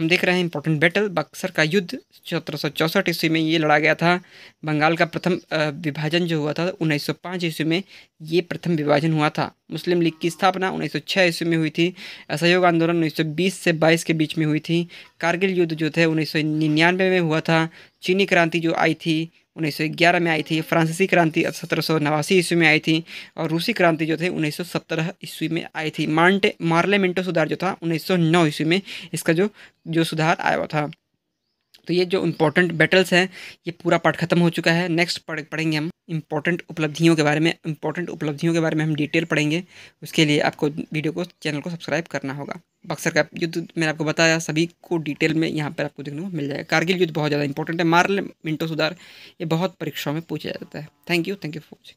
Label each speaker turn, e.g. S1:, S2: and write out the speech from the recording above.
S1: हम देख रहे हैं इंपॉर्टेंट बैटल बक्सर का युद्ध सत्रह ईस्वी में ये लड़ा गया था बंगाल का प्रथम विभाजन जो हुआ था 1905 ईस्वी में ये प्रथम विभाजन हुआ था मुस्लिम लीग की स्थापना 1906 ईस्वी में हुई थी असहयोग आंदोलन 1920 से 22 के बीच में हुई थी कारगिल युद्ध जो थे उन्नीस में हुआ था चीनी क्रांति जो आई थी 1911 में आई थी फ्रांसीसी क्रांति सत्रह सौ नवासी ईस्वी में आई थी और रूसी क्रांति जो थे 1917 ईस्वी में आई थी मार्टे मार्लेमेंटो सुधार जो था 1909 ईस्वी में इसका जो जो सुधार आया हुआ था तो ये जो इम्पोर्टेंट बैटल्स हैं ये पूरा पाठ खत्म हो चुका है नेक्स्ट पढ़ पढ़ेंगे हम इम्पोर्टेंट उपलब्धियों के बारे में इम्पोर्टेंट उपलब्धियों के बारे में हम डिटेल पढ़ेंगे उसके लिए आपको वीडियो को चैनल को सब्सक्राइब करना होगा बक्सर का युद्ध मैंने आपको बताया सभी को डिटेल में यहाँ पर आपको देखने को मिल जाएगा कारगिल युद्ध बहुत ज़्यादा इंपॉर्टेंट है मार्ल मिंटो सुधार ये बहुत परीक्षाओं में पूछा जाता है thank you thank you for watching